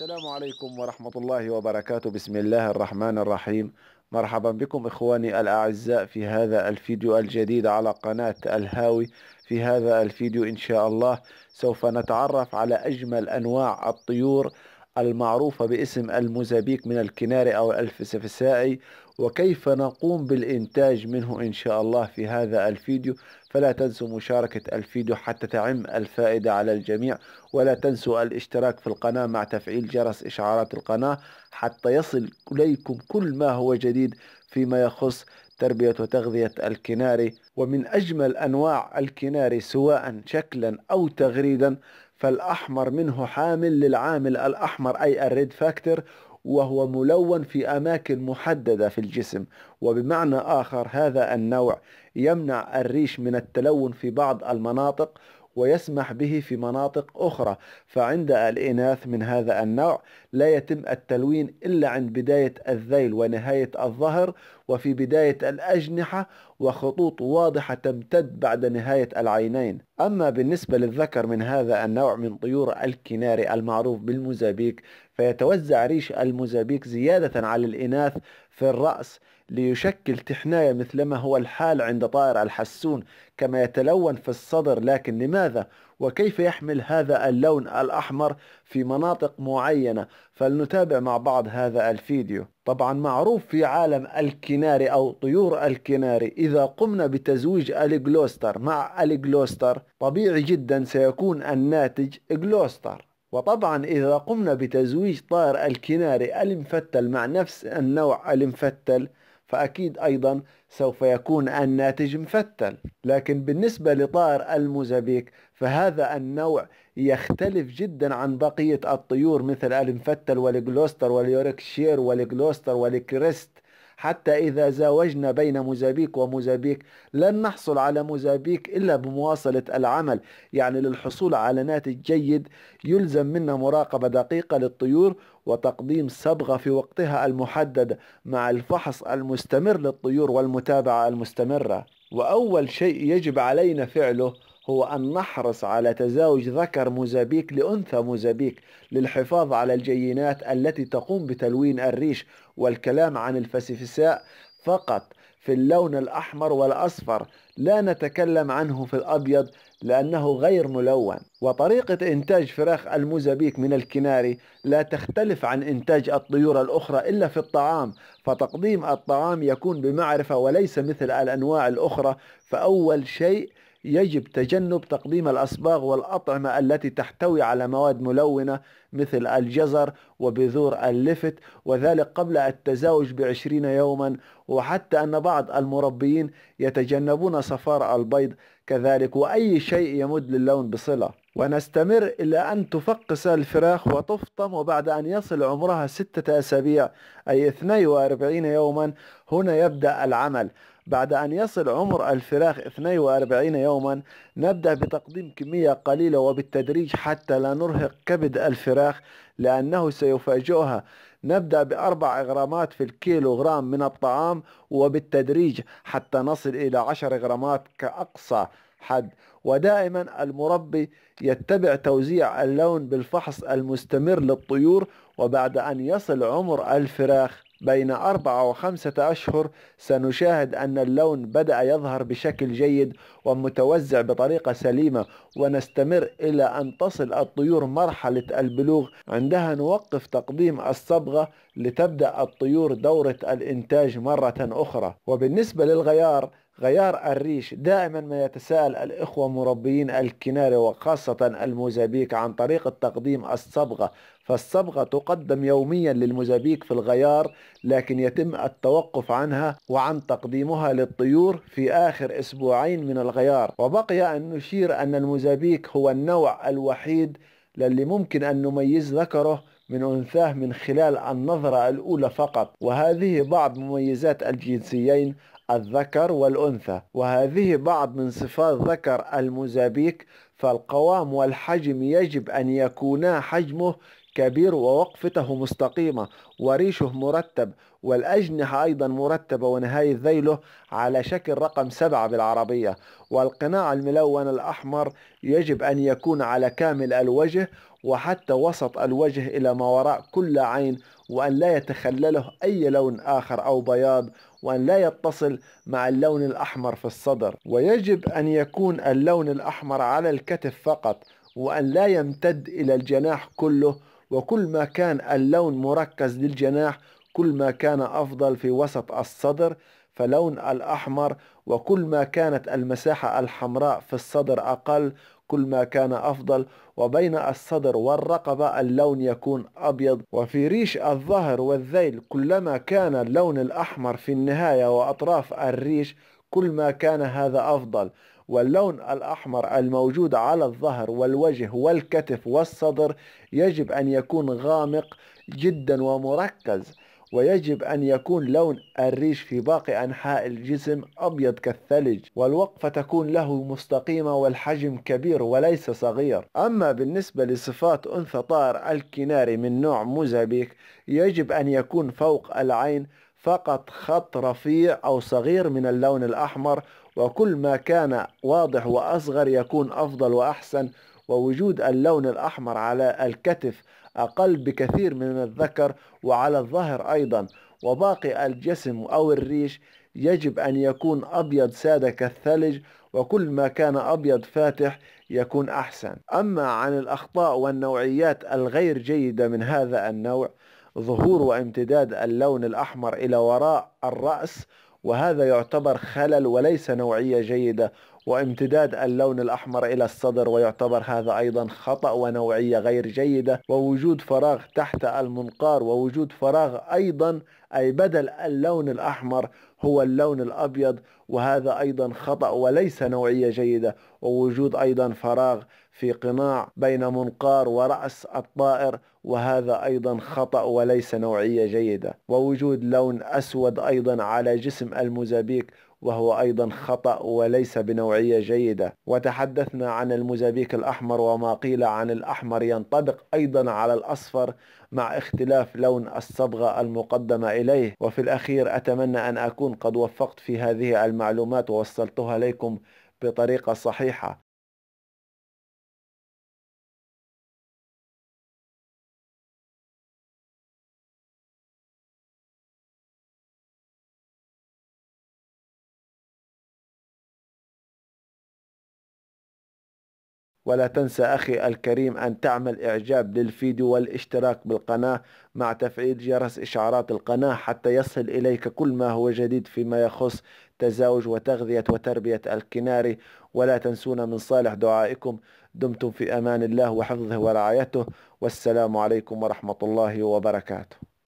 السلام عليكم ورحمة الله وبركاته بسم الله الرحمن الرحيم مرحبا بكم إخواني الأعزاء في هذا الفيديو الجديد على قناة الهاوي في هذا الفيديو إن شاء الله سوف نتعرف على أجمل أنواع الطيور المعروفة باسم المزابيك من الكناري أو الفسفسائي وكيف نقوم بالإنتاج منه إن شاء الله في هذا الفيديو فلا تنسوا مشاركة الفيديو حتى تعم الفائدة على الجميع ولا تنسوا الاشتراك في القناة مع تفعيل جرس إشعارات القناة حتى يصل إليكم كل ما هو جديد فيما يخص تربية وتغذية الكناري ومن أجمل أنواع الكناري سواء شكلا أو تغريدا فالأحمر منه حامل للعامل الأحمر أي الريد فاكتور وهو ملون في أماكن محددة في الجسم وبمعنى آخر هذا النوع يمنع الريش من التلون في بعض المناطق ويسمح به في مناطق أخرى فعند الإناث من هذا النوع لا يتم التلوين إلا عند بداية الذيل ونهاية الظهر وفي بداية الأجنحة وخطوط واضحة تمتد بعد نهاية العينين أما بالنسبة للذكر من هذا النوع من طيور الكناري المعروف بالموزابيك فيتوزع ريش الموزابيك زيادة على الإناث في الرأس ليشكل تحناية مثلما هو الحال عند طائر الحسون كما يتلون في الصدر لكن لماذا وكيف يحمل هذا اللون الأحمر في مناطق معينة فلنتابع مع بعض هذا الفيديو طبعا معروف في عالم الكناري أو طيور الكناري إذا قمنا بتزويج الجلوستر مع الجلوستر طبيعي جدا سيكون الناتج جلوستر وطبعا إذا قمنا بتزويج طائر الكناري المفتل مع نفس النوع المفتل فأكيد أيضا سوف يكون الناتج مفتل لكن بالنسبة لطائر الموزابيك فهذا النوع يختلف جدا عن بقية الطيور مثل المفتل والجلوستر واليوركشير والجلوستر والكريست حتى إذا زاوجنا بين موزابيك وموزابيك لن نحصل على موزابيك إلا بمواصلة العمل يعني للحصول على ناتج جيد يلزم منا مراقبة دقيقة للطيور وتقديم صبغة في وقتها المحدد مع الفحص المستمر للطيور والمتابعة المستمرة وأول شيء يجب علينا فعله هو أن نحرص على تزاوج ذكر موزابيك لأنثى موزابيك للحفاظ على الجينات التي تقوم بتلوين الريش والكلام عن الفسيفساء فقط في اللون الأحمر والأصفر لا نتكلم عنه في الأبيض لأنه غير ملون وطريقة إنتاج فراخ الموزبيك من الكناري لا تختلف عن إنتاج الطيور الأخرى إلا في الطعام فتقديم الطعام يكون بمعرفة وليس مثل الأنواع الأخرى فأول شيء يجب تجنب تقديم الأصباغ والأطعمة التي تحتوي على مواد ملونة مثل الجزر وبذور اللفت وذلك قبل التزاوج بعشرين يوما وحتى أن بعض المربيين يتجنبون صفار البيض كذلك وأي شيء يمد للون بصلة ونستمر إلى أن تفقس الفراخ وتفطم وبعد أن يصل عمرها ستة أسابيع أي 42 يوما هنا يبدأ العمل بعد أن يصل عمر الفراخ 42 يوما نبدأ بتقديم كمية قليلة وبالتدريج حتى لا نرهق كبد الفراخ لأنه سيفاجئها نبدأ بأربع غرامات في الكيلو غرام من الطعام وبالتدريج حتى نصل إلى عشر غرامات كأقصى حد ودائما المربي يتبع توزيع اللون بالفحص المستمر للطيور وبعد أن يصل عمر الفراخ بين أربعة وخمسة أشهر سنشاهد أن اللون بدأ يظهر بشكل جيد ومتوزع بطريقة سليمة ونستمر إلى أن تصل الطيور مرحلة البلوغ عندها نوقف تقديم الصبغة لتبدأ الطيور دورة الإنتاج مرة أخرى وبالنسبة للغيار غيار الريش دائما ما يتساءل الإخوة مربيين الكناري وخاصة الموزابيك عن طريقة تقديم الصبغة فالصبغة تقدم يوميا للموزابيك في الغيار لكن يتم التوقف عنها وعن تقديمها للطيور في آخر أسبوعين من الغيار وبقي أن نشير أن الموزابيك هو النوع الوحيد للي ممكن أن نميز ذكره من أنثاه من خلال النظرة الأولى فقط وهذه بعض مميزات الجنسيين الذكر والأنثى وهذه بعض من صفات ذكر المزابيك فالقوام والحجم يجب أن يكونا حجمه كبير ووقفته مستقيمة وريشه مرتب والأجنحة أيضا مرتبة ونهاية ذيله على شكل رقم سبعة بالعربية والقناع الملون الأحمر يجب أن يكون على كامل الوجه وحتى وسط الوجه إلى ما وراء كل عين وأن لا يتخلله أي لون آخر أو بياض وأن لا يتصل مع اللون الأحمر في الصدر ويجب أن يكون اللون الأحمر على الكتف فقط وأن لا يمتد إلى الجناح كله وكل ما كان اللون مركز للجناح كل ما كان أفضل في وسط الصدر فلون الأحمر وكل ما كانت المساحة الحمراء في الصدر أقل كل ما كان أفضل وبين الصدر والرقبة اللون يكون أبيض وفي ريش الظهر والذيل كلما كان اللون الأحمر في النهاية وأطراف الريش كل ما كان هذا أفضل واللون الأحمر الموجود على الظهر والوجه والكتف والصدر يجب أن يكون غامق جدا ومركز ويجب أن يكون لون الريش في باقي أنحاء الجسم أبيض كالثلج والوقفة تكون له مستقيمة والحجم كبير وليس صغير أما بالنسبة لصفات أنثى طائر الكناري من نوع موزابيك يجب أن يكون فوق العين فقط خط رفيع أو صغير من اللون الأحمر وكل ما كان واضح وأصغر يكون أفضل وأحسن ووجود اللون الأحمر على الكتف أقل بكثير من الذكر وعلى الظهر أيضا وباقي الجسم أو الريش يجب أن يكون أبيض سادة كالثلج وكل ما كان أبيض فاتح يكون أحسن أما عن الأخطاء والنوعيات الغير جيدة من هذا النوع ظهور وامتداد اللون الأحمر إلى وراء الرأس وهذا يعتبر خلل وليس نوعية جيدة وامتداد اللون الأحمر إلى الصدر ويعتبر هذا أيضا خطأ ونوعية غير جيدة ووجود فراغ تحت المنقار ووجود فراغ أيضا أي بدل اللون الأحمر هو اللون الأبيض وهذا أيضا خطأ وليس نوعية جيدة ووجود أيضا فراغ في قناع بين منقار ورأس الطائر وهذا أيضا خطأ وليس نوعية جيدة ووجود لون أسود أيضا على جسم المزابيك وهو أيضا خطأ وليس بنوعية جيدة وتحدثنا عن المزابيك الأحمر وما قيل عن الأحمر ينطبق أيضا على الأصفر مع اختلاف لون الصبغة المقدمة إليه وفي الأخير أتمنى أن أكون قد وفقت في هذه المعلومات ووصلتها لكم بطريقة صحيحة ولا تنسى أخي الكريم أن تعمل إعجاب للفيديو والاشتراك بالقناة مع تفعيل جرس إشعارات القناة حتى يصل إليك كل ما هو جديد فيما يخص تزاوج وتغذية وتربية الكناري ولا تنسونا من صالح دعائكم دمتم في أمان الله وحفظه ورعايته والسلام عليكم ورحمة الله وبركاته